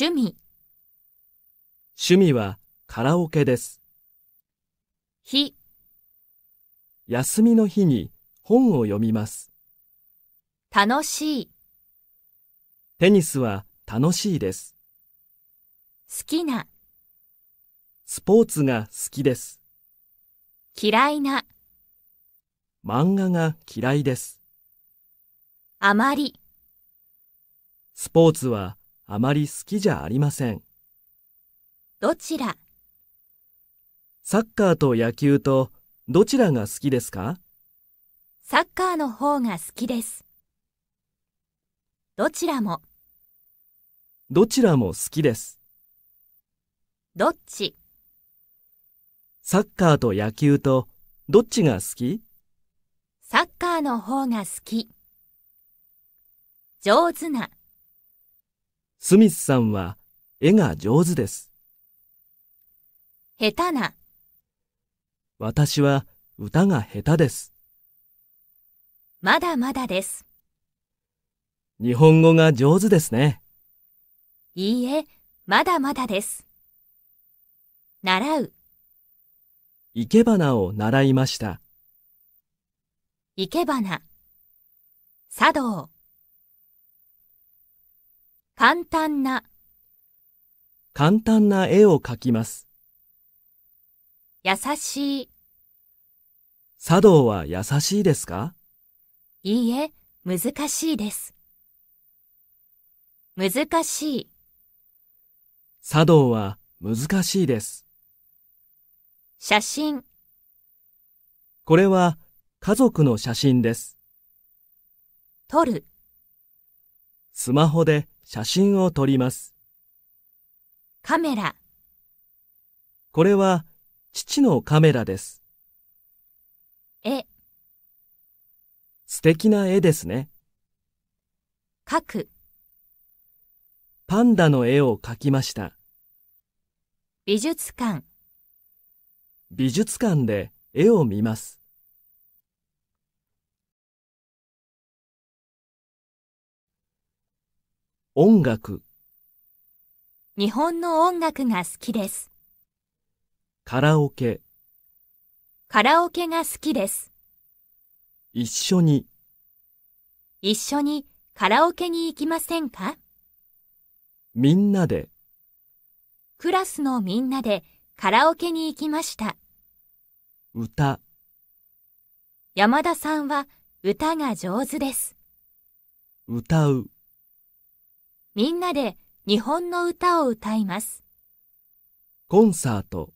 趣味趣味はカラオケです。日休みの日に本を読みます。楽しいテニスは楽しいです。好きなスポーツが好きです。嫌いな漫画が嫌いです。あまりスポーツはあまり好きじゃありません。どちらサッカーと野球とどちらが好きですかサッカーの方が好きです。どちらもどちらも好きです。どっちサッカーと野球とどっちが好きサッカーの方が好き。上手な。スミスさんは絵が上手です。下手な。私は歌が下手です。まだまだです。日本語が上手ですね。いいえ、まだまだです。習う。生け花を習いました。生け花。茶道。簡単な簡単な絵を描きます。優しい茶道は優しいですかいいえ、難しいです。難しい茶道は難しいです。写真これは家族の写真です。撮るスマホで写真を撮ります。カメラ。これは父のカメラです。絵。素敵な絵ですね。描く。パンダの絵を描きました。美術館。美術館で絵を見ます。音楽日本の音楽が好きです。カラオケカラオケが好きです。一緒に一緒にカラオケに行きませんかみんなでクラスのみんなでカラオケに行きました。歌山田さんは歌が上手です。歌うみんなで日本の歌を歌います。コンサート。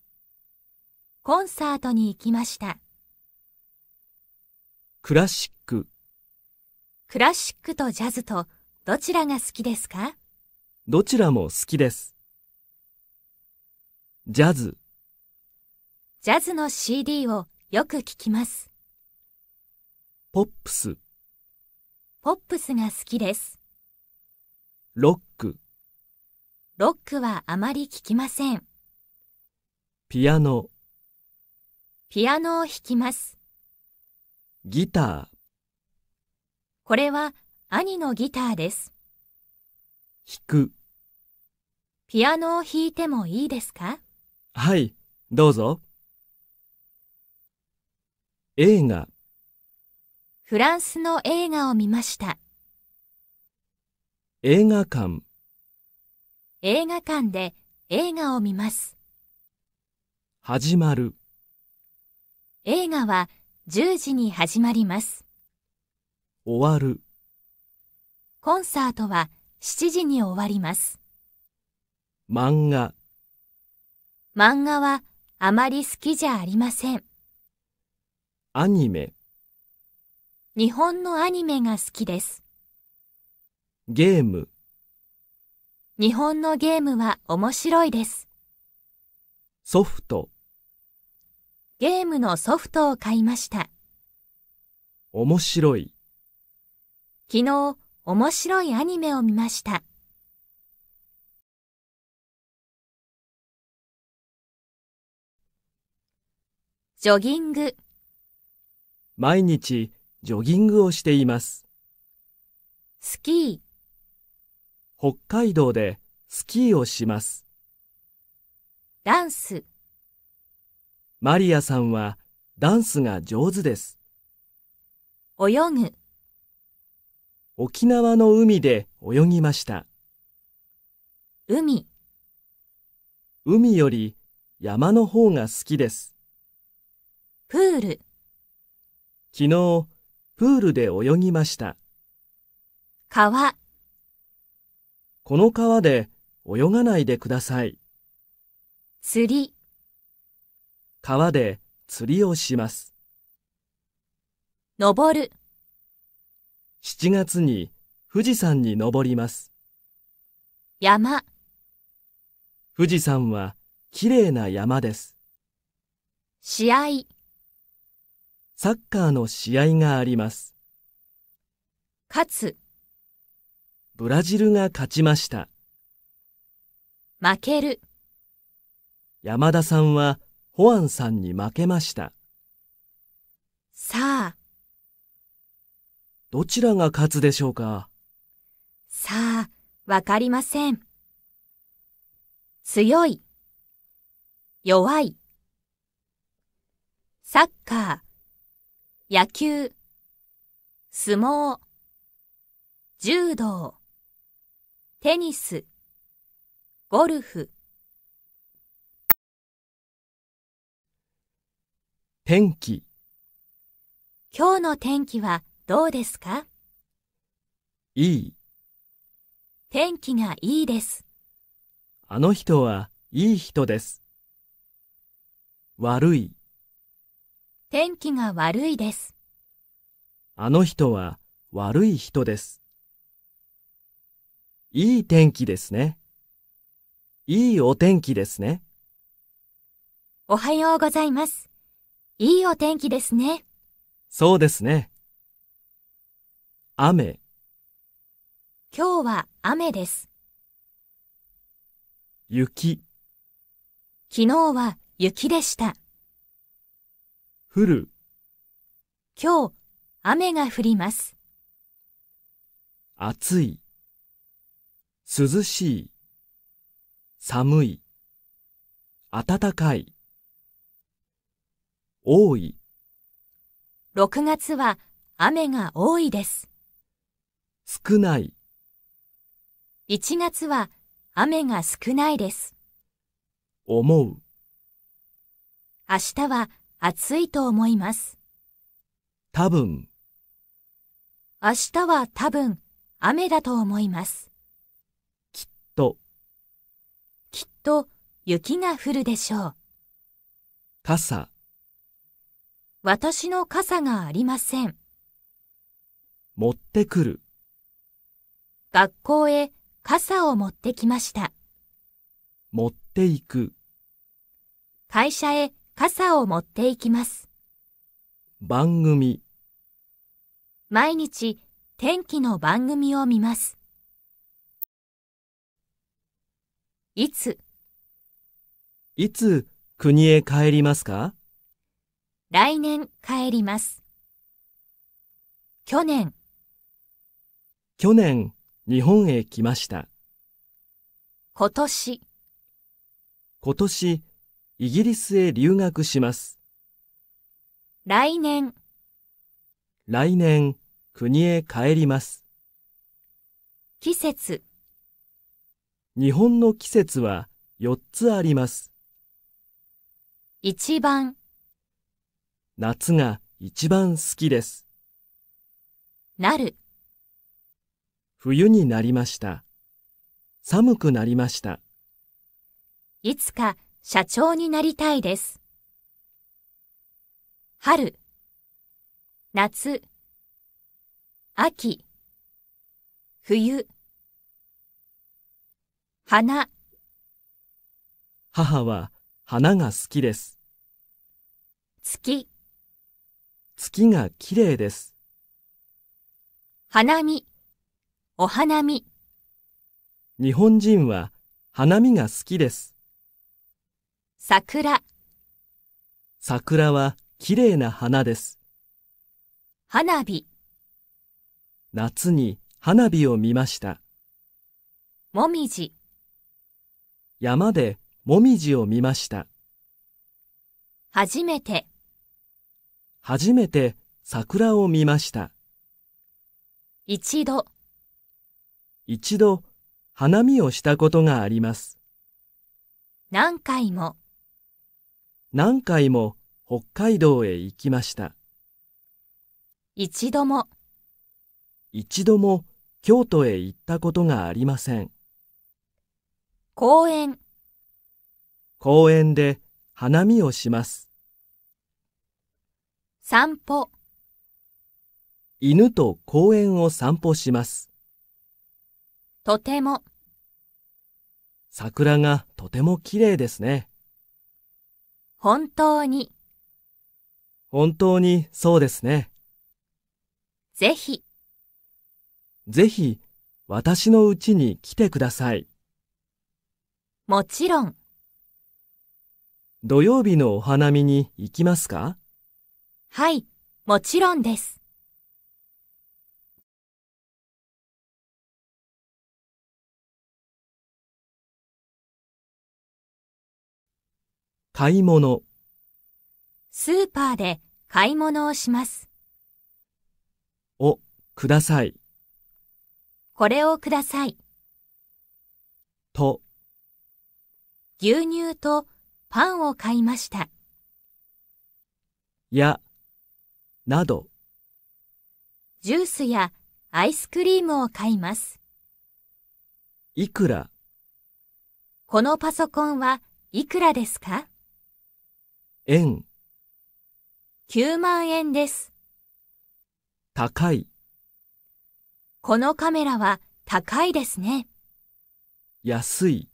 コンサートに行きました。クラシック。クラシックとジャズとどちらが好きですかどちらも好きです。ジャズ。ジャズの CD をよく聞きます。ポップス。ポップスが好きです。ロックロックはあまり聞きません。ピアノピアノを弾きます。ギターこれは兄のギターです。弾くピアノを弾いてもいいですかはい、どうぞ。映画フランスの映画を見ました。映画館映画館で映画を見ます始まる映画は10時に始まります終わるコンサートは7時に終わります漫画漫画はあまり好きじゃありませんアニメ日本のアニメが好きですゲーム日本のゲームは面白いです。ソフトゲームのソフトを買いました。面白い昨日、面白いアニメを見ました。ジョギング毎日ジョギングをしています。スキー北海道でスキーをします。ダンス。マリアさんはダンスが上手です。泳ぐ。沖縄の海で泳ぎました。海。海より山の方が好きです。プール。昨日、プールで泳ぎました。川。この川で泳がないでください。釣り、川で釣りをします。登る、7月に富士山に登ります。山、富士山は綺麗な山です。試合、サッカーの試合があります。勝つ。ブラジルが勝ちました。負ける。山田さんはホアンさんに負けました。さあ。どちらが勝つでしょうかさあ、わかりません。強い。弱い。サッカー、野球、相撲、柔道。テニス、ゴルフ。天気、今日の天気はどうですかいい。天気がいいです。あの人はいい人です。悪い。天気が悪いです。あの人は悪い人です。いい天気ですね。いいお天気ですね。おはようございます。いいお天気ですね。そうですね。雨。今日は雨です。雪。昨日は雪でした。降る。今日、雨が降ります。暑い。涼しい寒い暖かい多い6月は雨が多いです少ない1月は雨が少ないです思う明日は暑いと思います多分明日は多分雨だと思いますと。きっと雪が降るでしょう。傘。私の傘がありません。持ってくる。学校へ傘を持ってきました。持っていく。会社へ傘を持っていきます。番組毎日天気の番組を見ます。いついつ国へ帰りますか来年帰ります。去年去年日本へ来ました。今年今年イギリスへ留学します。来年来年国へ帰ります。季節日本の季節は4つあります。1番、夏が一番好きです。なる、冬になりました。寒くなりました。いつか社長になりたいです。春、夏、秋、冬、花母は花が好きです。月月が綺麗です。花見お花見日本人は花見が好きです。桜桜は綺麗な花です。花火夏に花火を見ました。もみじ山でもみじを見ました。初めて、初めて桜を見ました。一度、一度花見をしたことがあります。何回も、何回も北海道へ行きました。一度も、一度も京都へ行ったことがありません。公園公園で花見をします散歩犬と公園を散歩しますとても桜がとても綺麗ですね本当に本当にそうですねぜひぜひ私のうちに来てください。もちろん。土曜日のお花見に行きますかはい、もちろんです。買い物。スーパーで買い物をします。お、ください。これをください。と。牛乳とパンを買いました。や、など。ジュースやアイスクリームを買います。いくらこのパソコンはいくらですか円。9万円です。高い。このカメラは高いですね。安い。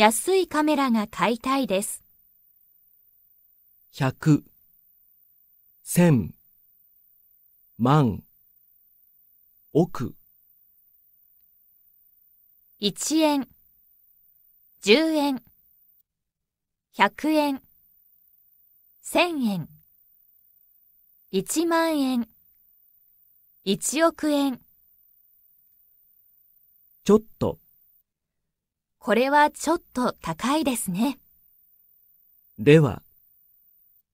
安いカメラが買いたいです。百、千、万、億。一円、十円、百円、千円、一万円、一億円。ちょっと。これはちょっと高いですね。では。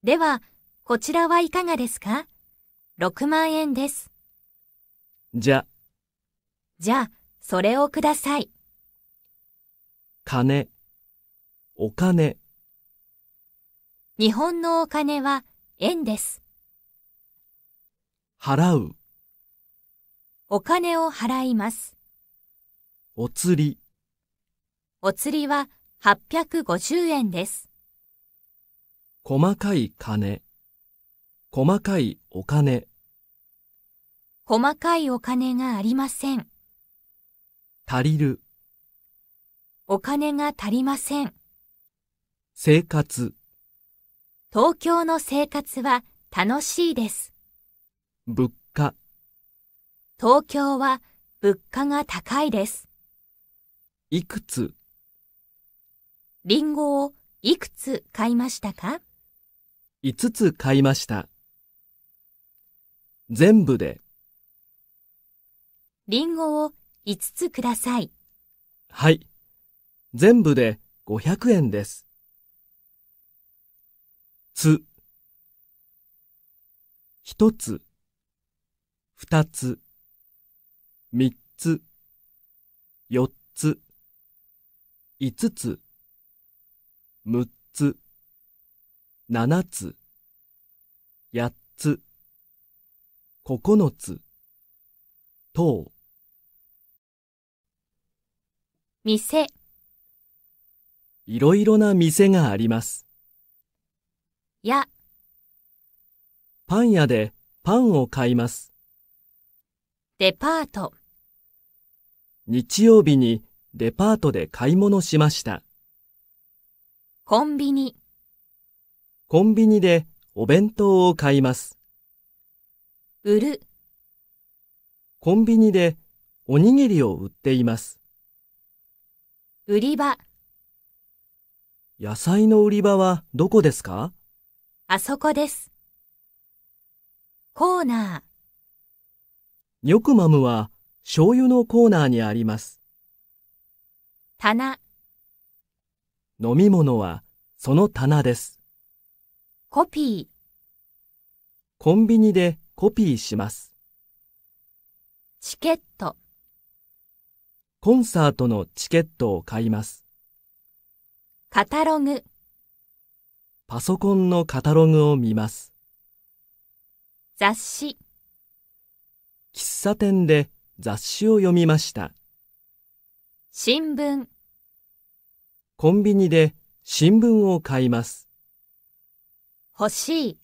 では、こちらはいかがですか ?6 万円です。じゃ。じゃあ、それをください。金、お金。日本のお金は円です。払う。お金を払います。お釣り。お釣りは850円です。細かい金、細かいお金。細かいお金がありません。足りる。お金が足りません。生活。東京の生活は楽しいです。物価。東京は物価が高いです。いくつリンゴをいくつ買いましたか ?5 つ買いました。全部で。リンゴを5つください。はい。全部で500円です。つ、一つ、二つ、三つ、四つ、五つ。6つ、7つ、8つ、9つ、等。店、いろいろな店があります。や、パン屋でパンを買います。デパート。日曜日にデパートで買い物しました。コンビニ、コンビニでお弁当を買います。売る、コンビニでおにぎりを売っています。売り場、野菜の売り場はどこですかあそこです。コーナーニョクマムは醤油のコーナーにあります。棚、飲み物はその棚です。コピー。コンビニでコピーします。チケット。コンサートのチケットを買います。カタログ。パソコンのカタログを見ます。雑誌。喫茶店で雑誌を読みました。新聞。コンビニで新聞を買います。欲しい。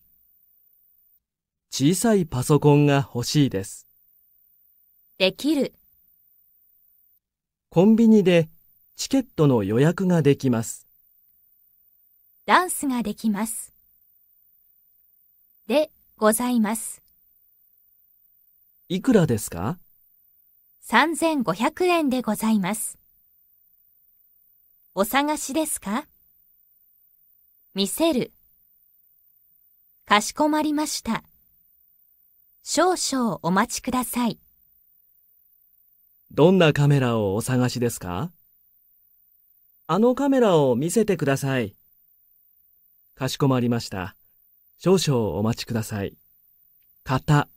小さいパソコンが欲しいです。できる。コンビニでチケットの予約ができます。ダンスができます。でございます。いくらですか ?3500 円でございます。お探しですか見せる。かしこまりました。少々お待ちください。どんなカメラをお探しですかあのカメラを見せてください。かしこまりました。少々お待ちください。型。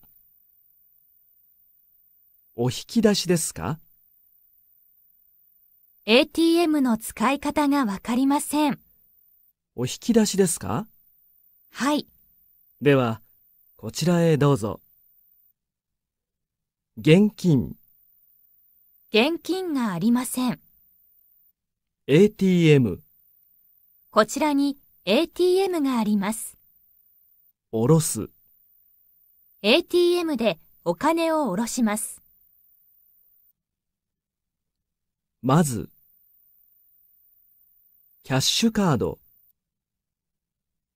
お引き出しですか ATM の使い方がわかりません。お引き出しですかはい。では、こちらへどうぞ。現金。現金がありません。ATM。こちらに ATM があります。おろす。ATM でお金をおろします。まず。キャッシュカード。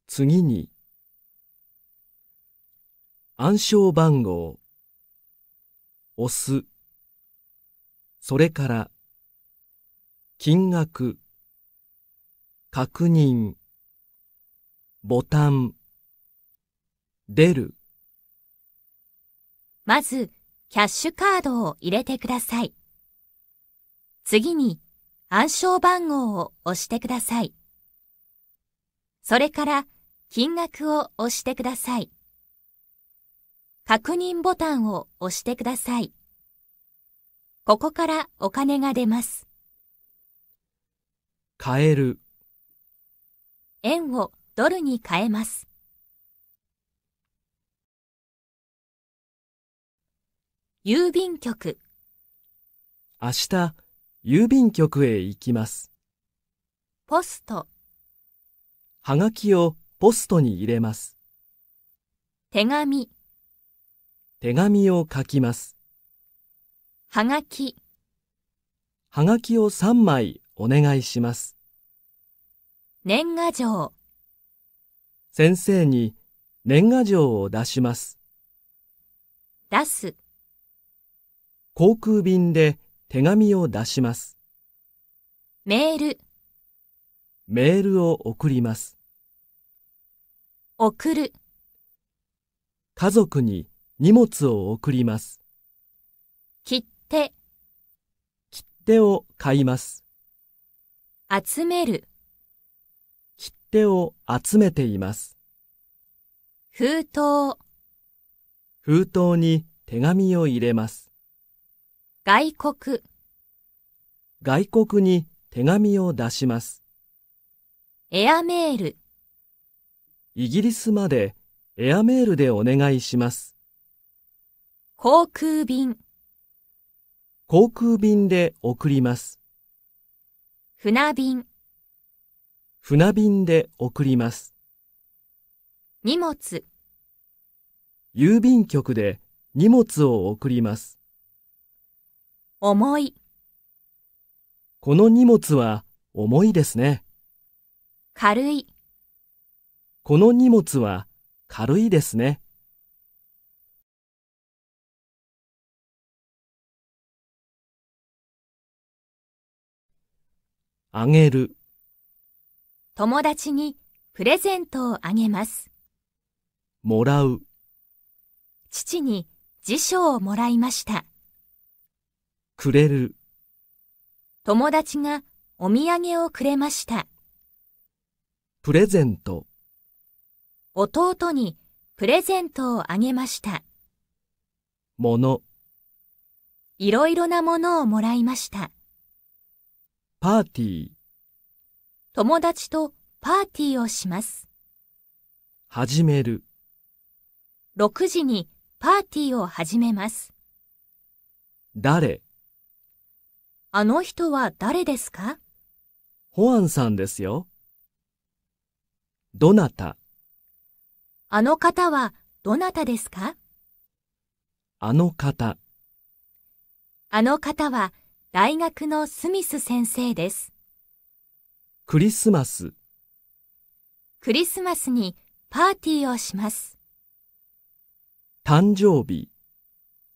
次に、暗証番号、押す、それから、金額、確認、ボタン、出る。まず、キャッシュカードを入れてください。次に、暗証番号を押してください。それから金額を押してください。確認ボタンを押してください。ここからお金が出ます。買える。円をドルに変えます。郵便局。明日、郵便局へ行きます。ポスト。はがきをポストに入れます。手紙。手紙を書きます。はがき。はがきを3枚お願いします。年賀状。先生に年賀状を出します。出す。航空便で手紙を出します。メール。メールを送ります。送る。家族に荷物を送ります。切手。切手を買います。集める。切手を集めています。封筒。封筒に手紙を入れます。外国外国に手紙を出します。エアメールイギリスまでエアメールでお願いします。航空便航空便で送ります。船便船便で送ります。荷物郵便局で荷物を送ります。重い。この荷物は重いですね。軽い。この荷物は軽いですね。あげる。友達にプレゼントをあげます。もらう。父に辞書をもらいました。くれる。友達がお土産をくれました。プレゼント。弟にプレゼントをあげました。もの。いろいろなものをもらいました。パーティー。友達とパーティーをします。始める。6時にパーティーを始めます。誰あの人は誰ですかホアンさんですよ。どなたあの方はどなたですかあの方。あの方は大学のスミス先生です。クリスマス。クリスマスにパーティーをします。誕生日、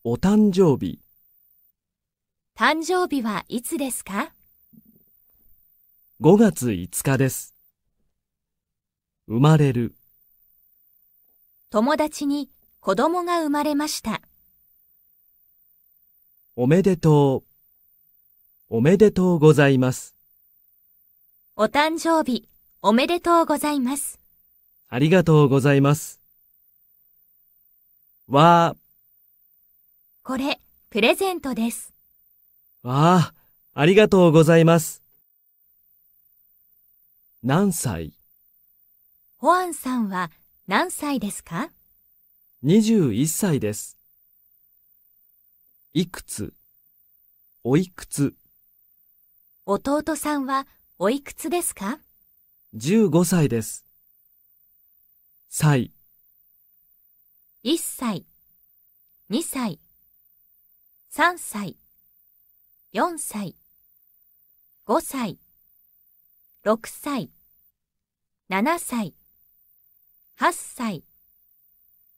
お誕生日。誕生日はいつですか ?5 月5日です。生まれる。友達に子供が生まれました。おめでとう。おめでとうございます。お誕生日、おめでとうございます。ありがとうございます。わー。これ、プレゼントです。わあ、ありがとうございます。何歳ホアンさんは何歳ですか ?21 歳です。いくつおいくつ弟さんはおいくつですか ?15 歳です。歳1歳2歳3歳4歳、5歳、6歳、7歳、8歳、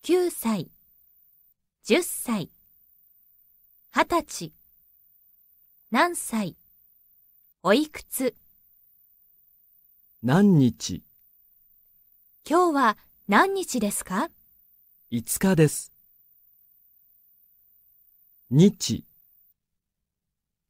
9歳、10歳、20歳、何歳、おいくつ、何日、今日は何日ですか5日です。日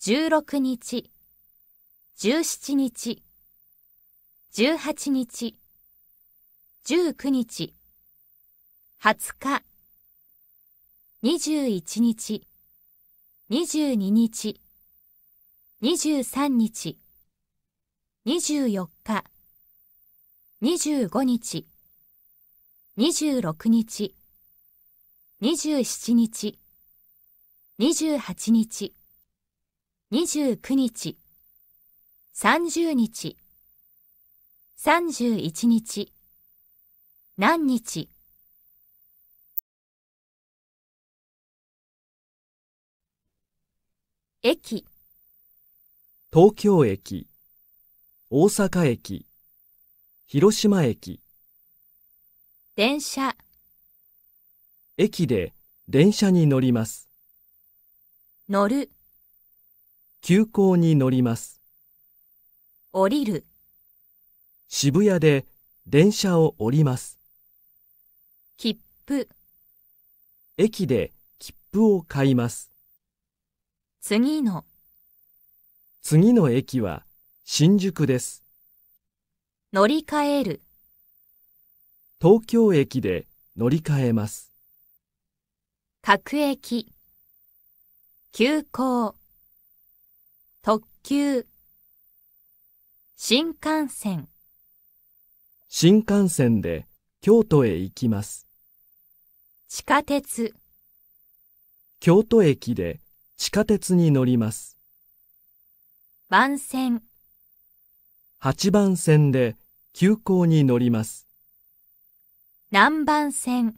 16日、17日、18日、19日、20日、21日、22日、23日、24日、25日、26日、27日、28日、29日、30日、31日、何日。駅、東京駅、大阪駅、広島駅。電車、駅で電車に乗ります。乗る。急行に乗ります。降りる。渋谷で電車を降ります。切符。駅で切符を買います。次の。次の駅は新宿です。乗り換える。東京駅で乗り換えます。各駅。急行。特急新幹線新幹線で京都へ行きます地下鉄京都駅で地下鉄に乗ります番線八番線で急行に乗ります南番線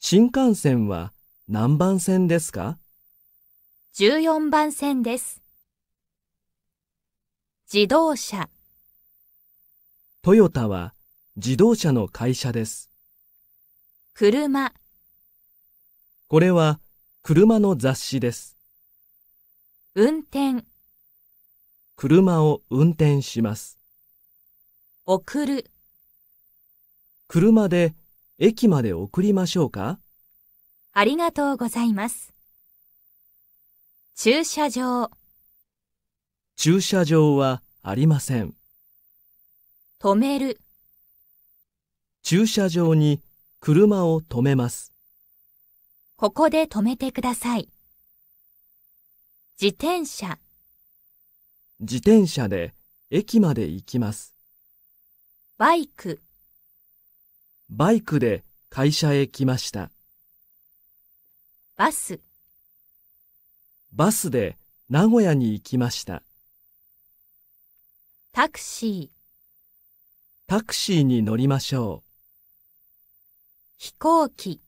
新幹線は何番線ですか14番線です。自動車トヨタは自動車の会社です。車これは車の雑誌です。運転車を運転します。送る車で駅まで送りましょうかありがとうございます。駐車場駐車場はありません止める駐車場に車を止めますここで止めてください自転車自転車で駅まで行きますバイクバイクで会社へ来ましたバスバスで名古屋に行きました。タクシー。タクシーに乗りましょう。飛行機。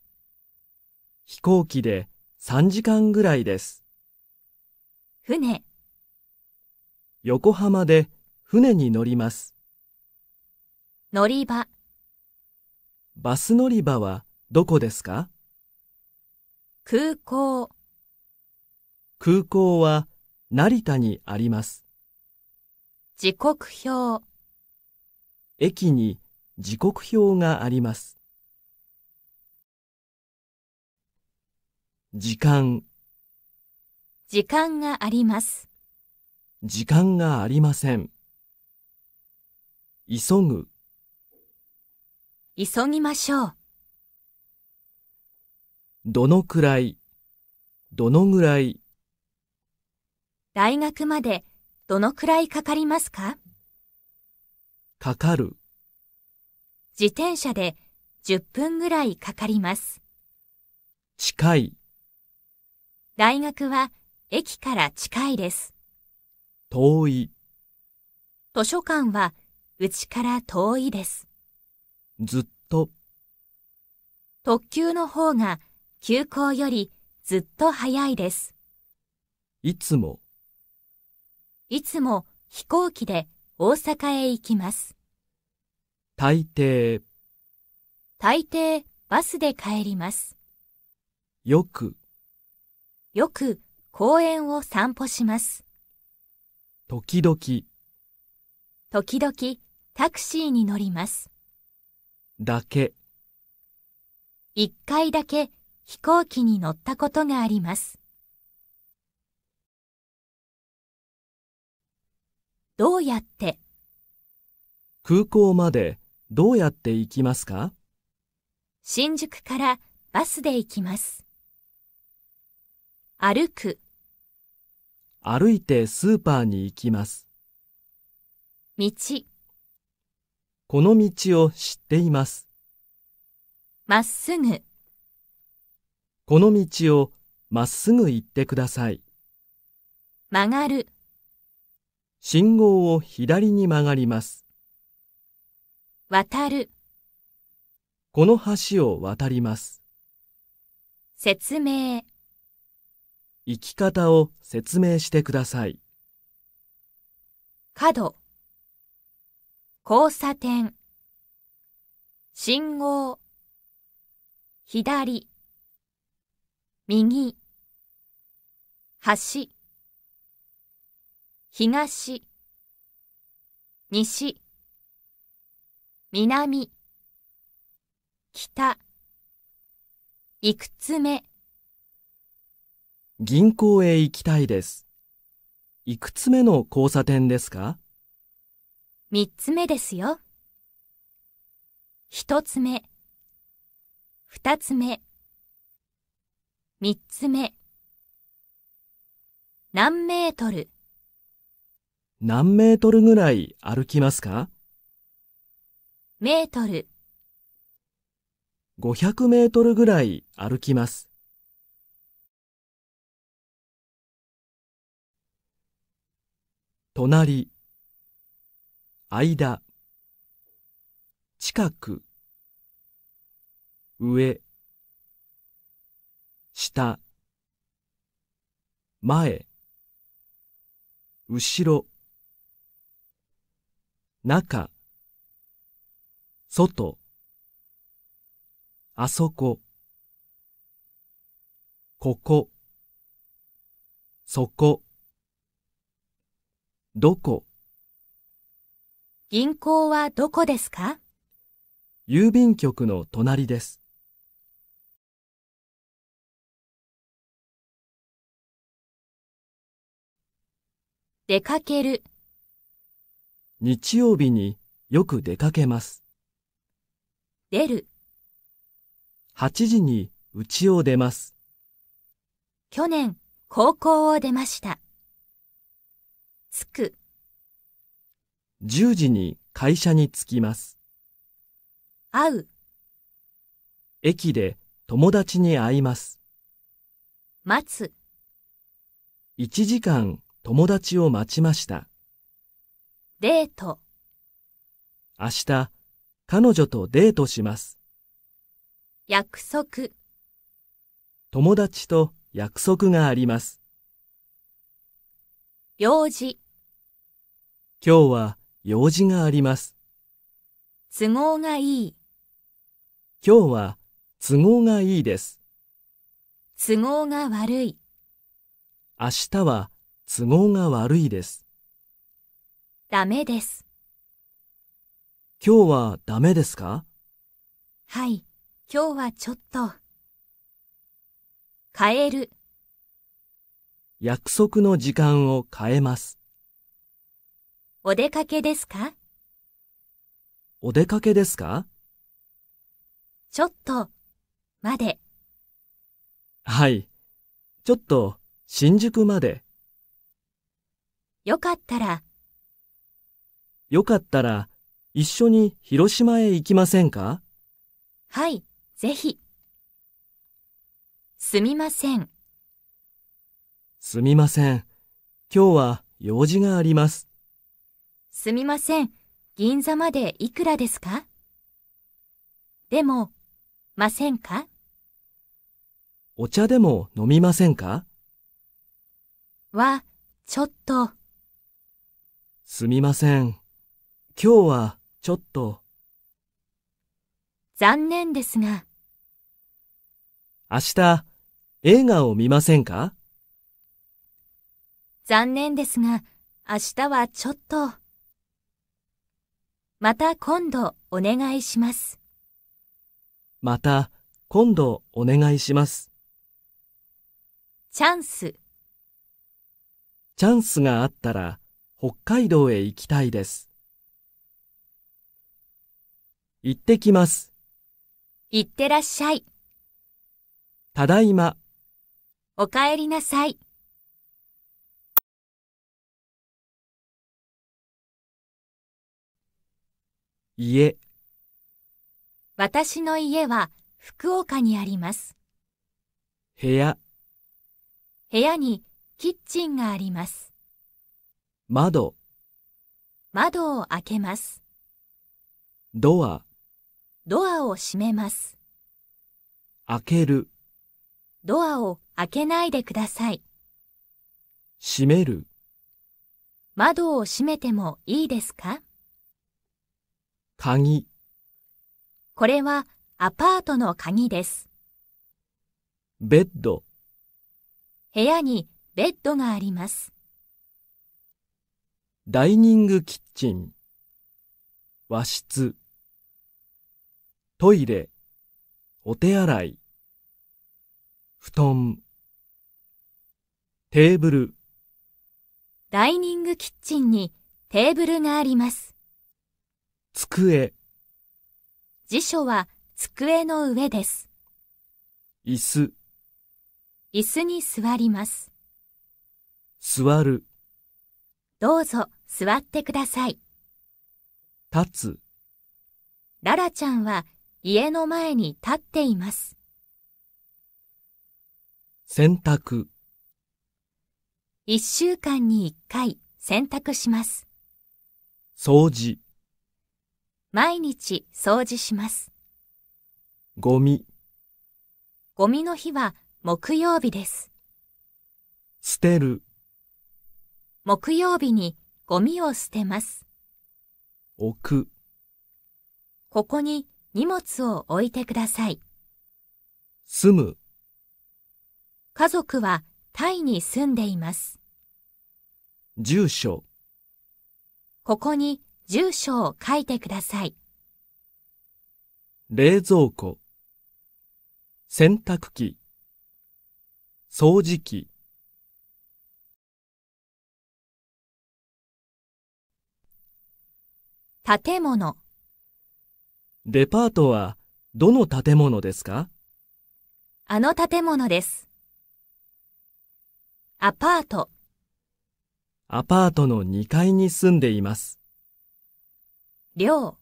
飛行機で3時間ぐらいです。船。横浜で船に乗ります。乗り場。バス乗り場はどこですか空港。空港は成田にあります。時刻表駅に時刻表があります。時間時間があります。時間がありません。急ぐ急ぎましょう。どのくらいどのぐらい大学までどのくらいかかりますかかかる。自転車で10分ぐらいかかります。近い。大学は駅から近いです。遠い。図書館はうちから遠いです。ずっと。特急の方が急行よりずっと早いです。いつも。いつも飛行機で大阪へ行きます。大抵、大抵バスで帰ります。よく、よく公園を散歩します。時々、時々タクシーに乗ります。だけ、一回だけ飛行機に乗ったことがあります。どうやって空港までどうやって行きますか新宿からバスで行きます。歩く歩いてスーパーに行きます。道この道を知っています。まっすぐこの道をまっすぐ行ってください。曲がる信号を左に曲がります。渡る。この橋を渡ります。説明。行き方を説明してください。角。交差点。信号。左。右。橋。東西南北いくつ目銀行へ行きたいです。いくつ目の交差点ですか三つ目ですよ。一つ目、二つ目、三つ目。何メートル何メートルぐらい歩きますかメートル500メートルぐらい歩きます。隣、間、近く、上、下、前、後ろ、中、外、あそこ、ここ、そこ、どこ、銀行はどこですか郵便局の隣です。出かける。日曜日によく出かけます。出る。8時に家を出ます。去年、高校を出ました。着く。10時に会社に着きます。会う。駅で友達に会います。待つ。1時間友達を待ちました。デート。明日、彼女とデートします。約束。友達と約束があります。用事。今日は用事があります。都合がいい。今日は都合がいいです。都合が悪い。明日は都合が悪いです。ダメです。今日はダメですかはい、今日はちょっと。変える。約束の時間を変えます。お出かけですかお出かけですかちょっと、まで。はい。ちょっと、新宿まで。よかったら、よかったら一緒に広島へ行きませんかはい、ぜひ。すみません。すみません。今日は用事があります。すみません。銀座までいくらですかでも、ませんかお茶でも飲みませんかは、ちょっと。すみません。今日はちょっと。残念ですが、明日映画を見ませんか残念ですが、明日はちょっと。また今度お願いします。また今度お願いします。チャンス、チャンスがあったら北海道へ行きたいです。行ってきます。行ってらっしゃい。ただいま。おかえりなさい。家。私の家は福岡にあります。部屋。部屋にキッチンがあります。窓。窓を開けます。ドア。ドアを閉めます。開ける。ドアを開けないでください。閉める。窓を閉めてもいいですか鍵。これはアパートの鍵です。ベッド。部屋にベッドがあります。ダイニングキッチン。和室。トイレ、お手洗い、布団、テーブル。ダイニングキッチンにテーブルがあります。机。辞書は机の上です。椅子。椅子に座ります。座る。どうぞ座ってください。立つ。ララちゃんは家の前に立っています。洗濯一週間に一回洗濯します。掃除毎日掃除します。ゴミゴミの日は木曜日です。捨てる木曜日にゴミを捨てます。置くここに荷物を置いてください。住む、家族はタイに住んでいます。住所、ここに住所を書いてください。冷蔵庫、洗濯機、掃除機、建物、デパートはどの建物ですかあの建物です。アパート。アパートの2階に住んでいます。寮。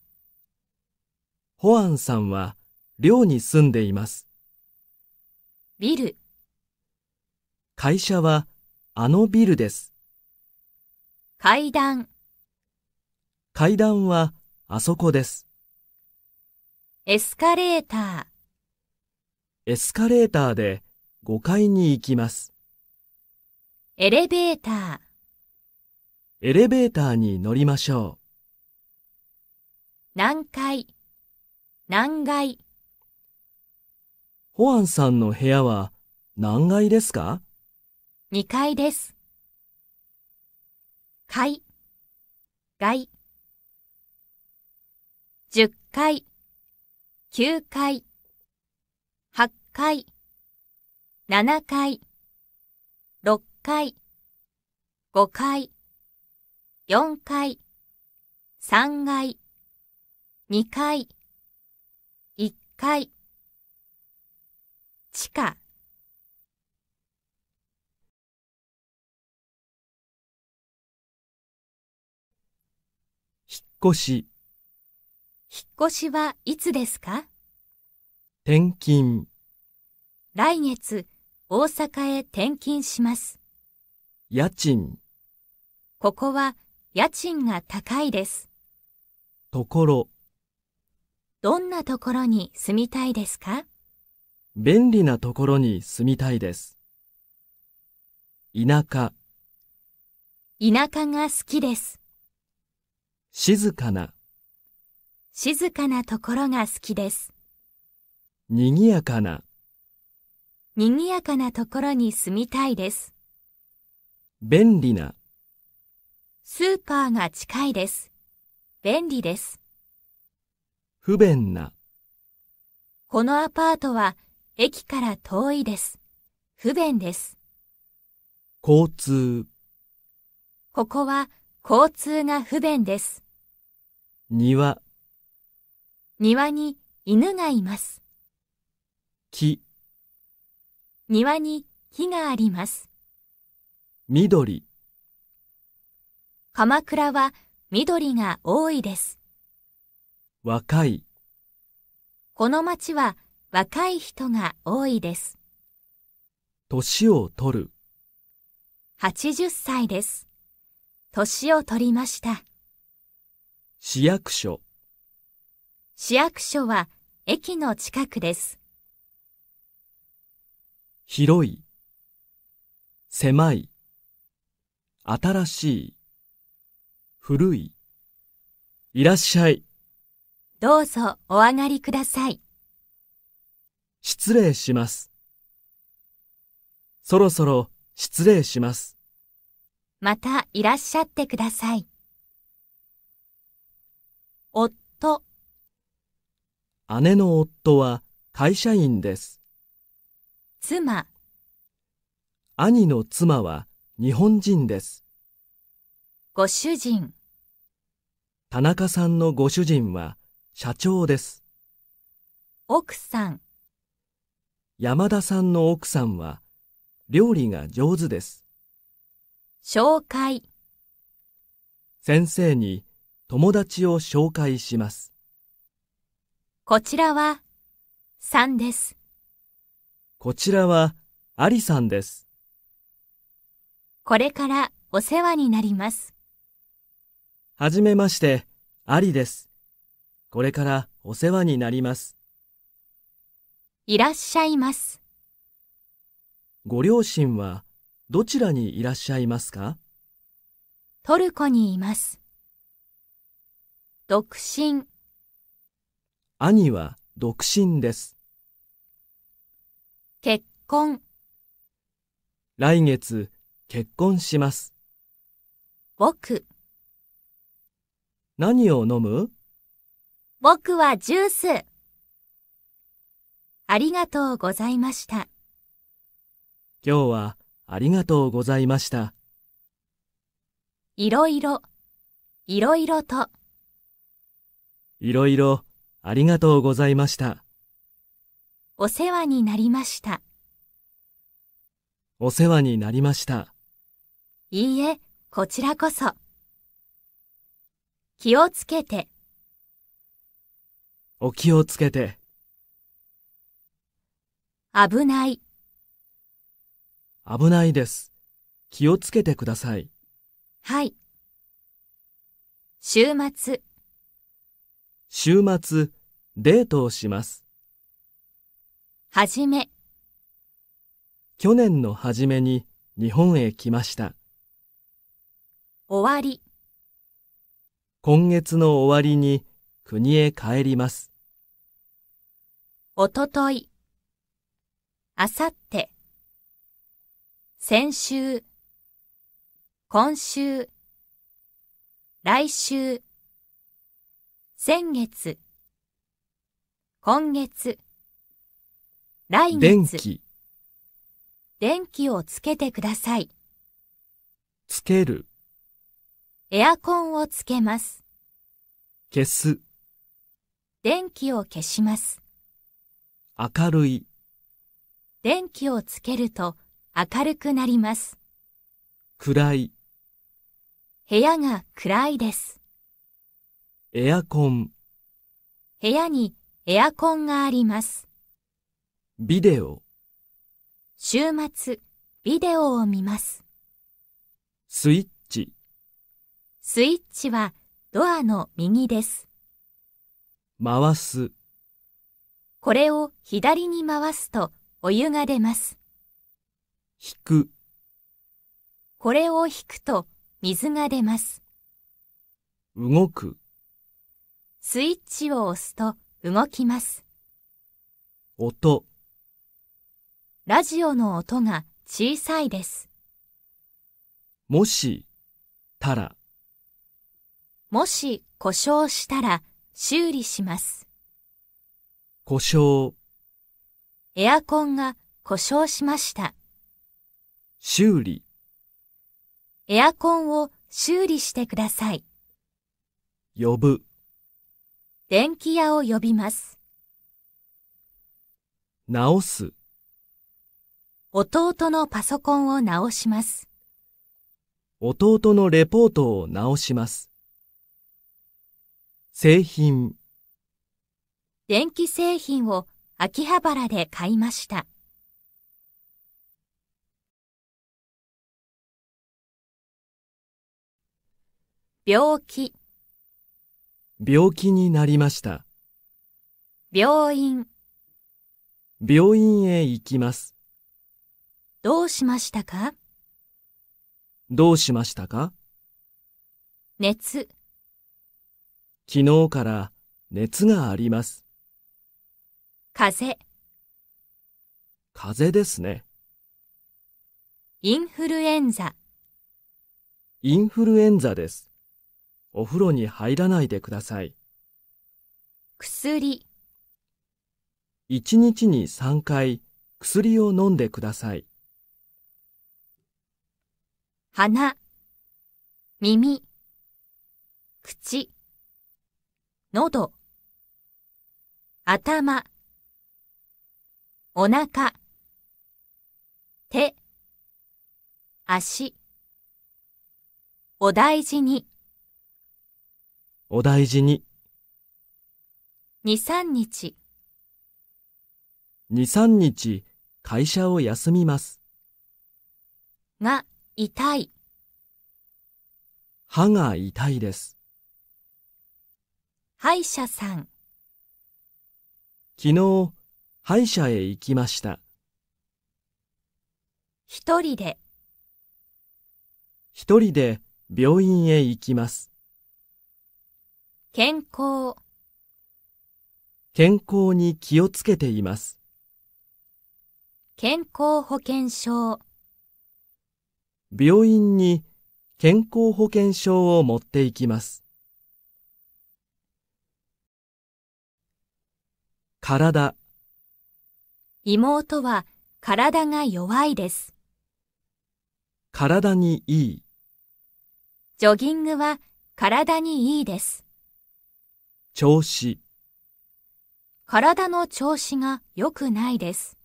ホアンさんは寮に住んでいます。ビル。会社はあのビルです。階段。階段はあそこです。エスカレーター。エスカレーターで5階に行きます。エレベーター。エレベーターに乗りましょう。何階、何階。ホアンさんの部屋は何階ですか ?2 階です。階、外。10階。9階、8階、7階、6階、5階、4階、3階、2階、1階、地下。引っ越し引っ越しはいつですか転勤来月大阪へ転勤します家賃ここは家賃が高いですところどんなところに住みたいですか便利なところに住みたいです田舎田舎が好きです静かな静かなところが好きです。にぎやかな。にぎやかなところに住みたいです。便利な。スーパーが近いです。便利です。不便な。このアパートは駅から遠いです。不便です。交通。ここは交通が不便です。庭。庭に犬がいます。木庭に木があります。緑鎌倉は緑が多いです。若いこの町は若い人が多いです。年を取る80歳です。年を取りました。市役所市役所は駅の近くです。広い、狭い、新しい、古い、いらっしゃい。どうぞお上がりください。失礼します。そろそろ失礼します。またいらっしゃってください。夫姉の夫は会社員です。妻、兄の妻は日本人です。ご主人、田中さんのご主人は社長です。奥さん、山田さんの奥さんは料理が上手です。紹介、先生に友達を紹介します。こちらは3です。こちらはありさんです。これからお世話になります。はじめまして、ありです。これからお世話になります。いらっしゃいます。ご両親はどちらにいらっしゃいますかトルコにいます。独身。兄は独身です。結婚。来月結婚します。僕。何を飲む僕はジュース。ありがとうございました。今日はありがとうございました。いろいろ、いろいろと。いろいろありがとうございました。お世話になりました。お世話になりました。いいえ、こちらこそ。気をつけて。お気をつけて。危ない。危ないです。気をつけてください。はい。週末。週末、デートをします。はじめ。去年の初めに日本へ来ました。終わり。今月の終わりに国へ帰ります。おととい。あさって。先週。今週。来週。先月。今月来月電気電気をつけてくださいつけるエアコンをつけます消す電気を消します明るい電気をつけると明るくなります暗い部屋が暗いですエアコン部屋にエアコンがあります。ビデオ。週末、ビデオを見ます。スイッチ。スイッチはドアの右です。回す。これを左に回すとお湯が出ます。引く。これを引くと水が出ます。動く。スイッチを押すと動きます。音。ラジオの音が小さいです。もし、たら。もし、故障したら、修理します。故障。エアコンが故障しました。修理。エアコンを修理してください。呼ぶ。電気屋を呼びます。直す。弟のパソコンを直します。弟のレポートを直します。製品。電気製品を秋葉原で買いました。病気。病気になりました。病院、病院へ行きます。どうしましたかどうしましたか熱、昨日から熱があります。風風ですね。インフルエンザ、インフルエンザです。お風呂に入らないでください。薬、一日に三回薬を飲んでください。鼻、耳、口、喉、頭、お腹、手、足、お大事に。お大事に。二三日、二三日、会社を休みます。が、痛い、歯が痛いです。歯医者さん、昨日、歯医者へ行きました。一人で。一人で病院へ行きます。健康健康に気をつけています。健康保険証病院に健康保険証を持っていきます。体妹は体が弱いです。体にいい。ジョギングは体にいいです。調子体の調子が良くないです。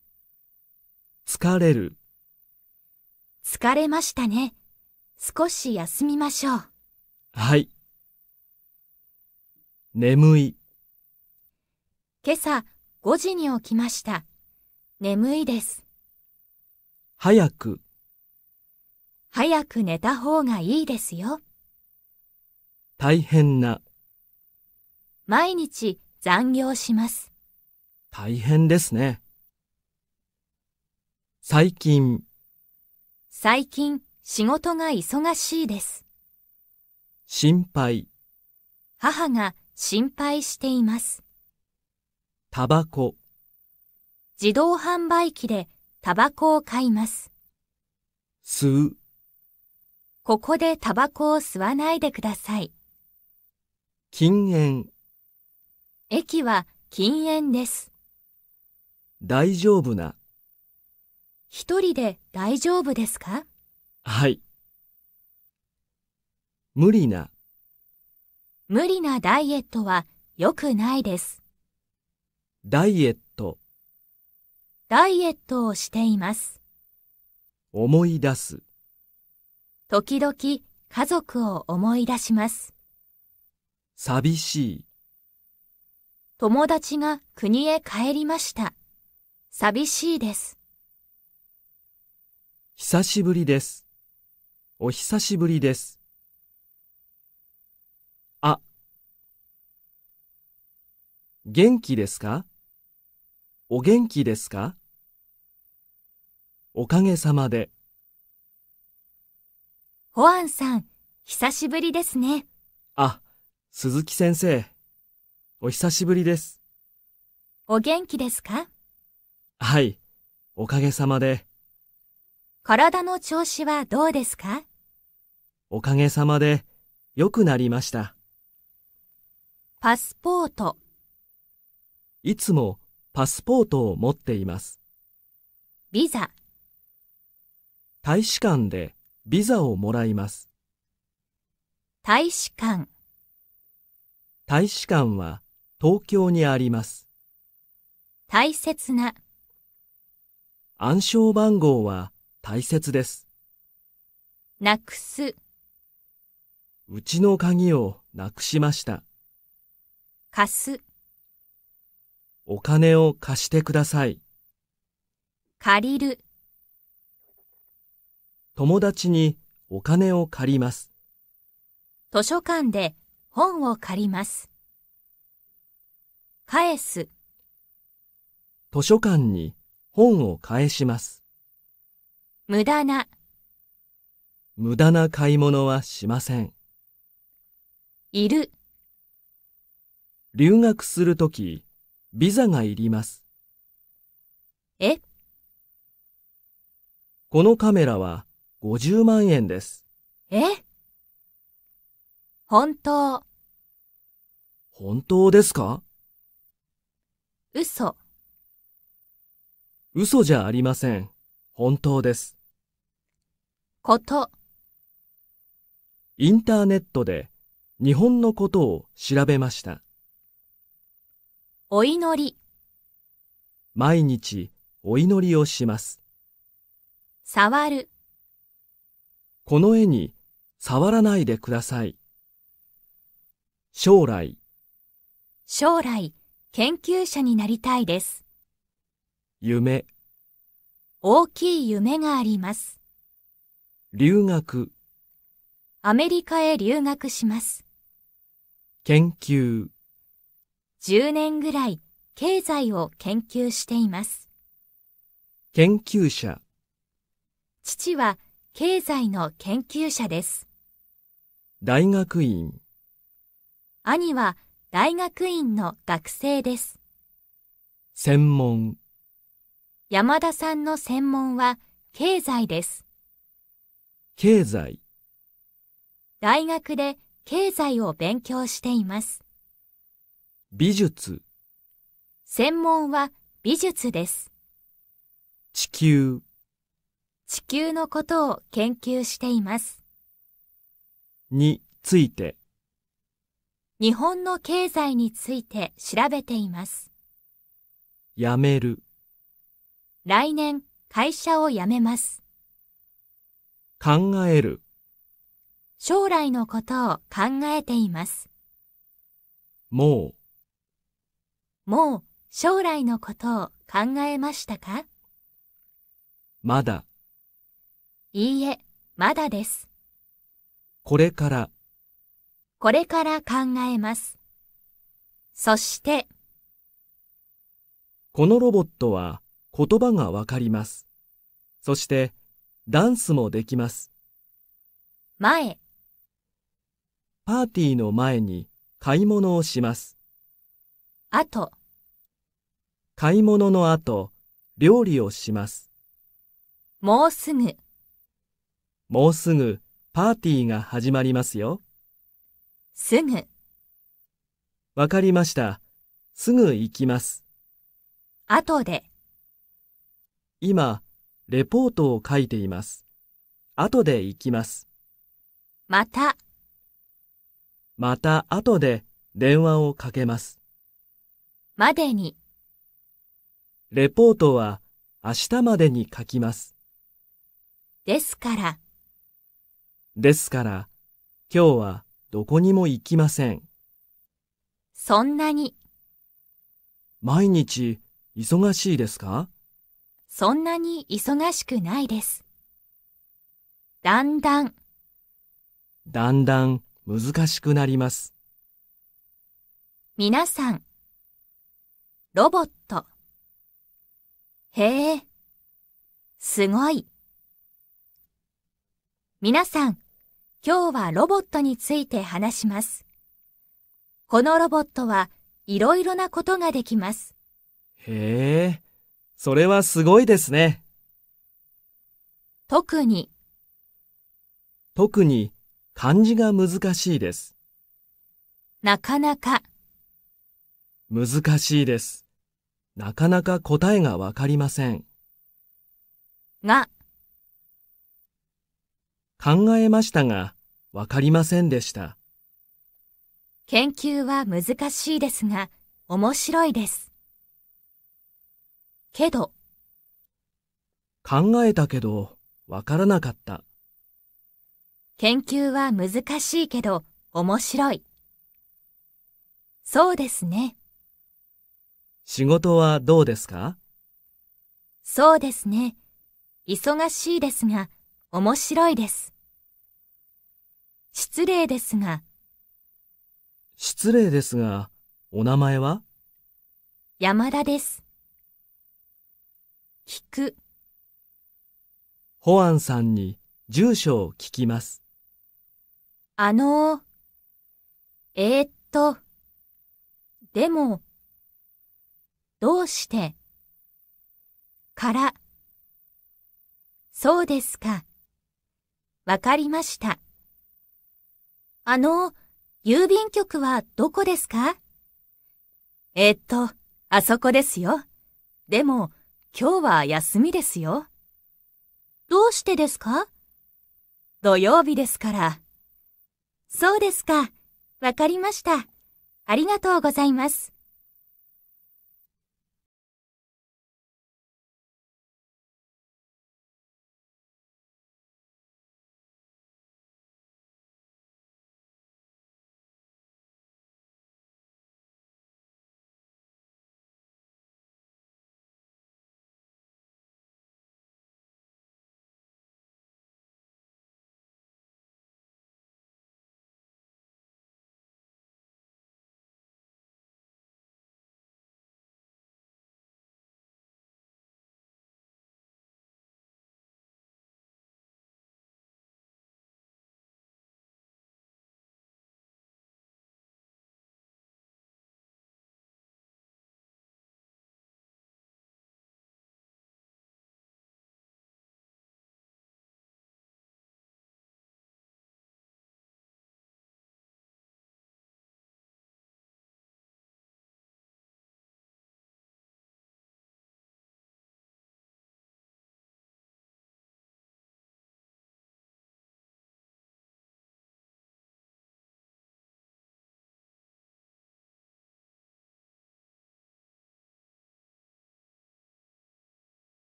疲れる疲れましたね。少し休みましょう。はい。眠い今朝5時に起きました。眠いです。早く早く寝た方がいいですよ。大変な毎日残業します。大変ですね。最近。最近、仕事が忙しいです。心配。母が心配しています。タバコ。自動販売機でタバコを買います。吸う。ここでタバコを吸わないでください。禁煙。駅は禁煙です。大丈夫な。一人で大丈夫ですかはい。無理な。無理なダイエットは良くないです。ダイエット。ダイエットをしています。思い出す。時々家族を思い出します。寂しい。友達が国へ帰りました。寂しいです。久しぶりです。お久しぶりです。あ、元気ですかお元気ですかおかげさまで。ホアンさん、久しぶりですね。あ、鈴木先生。お久しぶりです。お元気ですかはい、おかげさまで。体の調子はどうですかおかげさまで、良くなりました。パスポート。いつもパスポートを持っています。ビザ。大使館でビザをもらいます。大使館。大使館は東京にあります。大切な暗証番号は大切です。なくすうちの鍵をなくしました。貸すお金を貸してください。借りる友達にお金を借ります。図書館で本を借ります。返す。図書館に本を返します。無駄な。無駄な買い物はしません。いる。留学するとき、ビザがいります。えこのカメラは50万円です。え本当。本当ですか嘘、嘘じゃありません。本当です。こと、インターネットで日本のことを調べました。お祈り、毎日お祈りをします。触る、この絵に触らないでください。将来、将来、研究者になりたいです。夢、大きい夢があります。留学、アメリカへ留学します。研究、10年ぐらい経済を研究しています。研究者、父は経済の研究者です。大学院、兄は大学院の学生です。専門山田さんの専門は経済です。経済大学で経済を勉強しています。美術専門は美術です。地球地球のことを研究しています。について日本の経済について調べています。辞める。来年、会社を辞めます。考える。将来のことを考えています。もう。もう、将来のことを考えましたかまだ。いいえ、まだです。これから。これから考えます。そして、このロボットは言葉がわかります。そして、ダンスもできます。前、パーティーの前に買い物をします。あと、買い物の後、料理をします。もうすぐ、もうすぐパーティーが始まりますよ。すぐ。わかりました。すぐ行きます。あとで。今、レポートを書いています。あとで行きます。また。また後で電話をかけます。までに。レポートは明日までに書きます。ですから。ですから、今日はどこにも行きません。そんなに、毎日忙しいですかそんなに忙しくないです。だんだん、だんだん難しくなります。皆さん。ロボット。へえ、すごい。皆さん、今日はロボットについて話します。このロボットはいろいろなことができます。へえ、それはすごいですね。特に、特に漢字が難しいです。なかなか、難しいです。なかなか答えがわかりません。が、考えましたが、わかりませんでした。研究は難しいですが、面白いです。けど、考えたけど、わからなかった。研究は難しいけど、面白い。そうですね。仕事はどうですかそうですね。忙しいですが、面白いです。失礼ですが。失礼ですが、お名前は山田です。聞く。保安さんに住所を聞きます。あのえー、っと、でも、どうして、から、そうですか。わかりました。あの、郵便局はどこですかえっと、あそこですよ。でも、今日は休みですよ。どうしてですか土曜日ですから。そうですか。わかりました。ありがとうございます。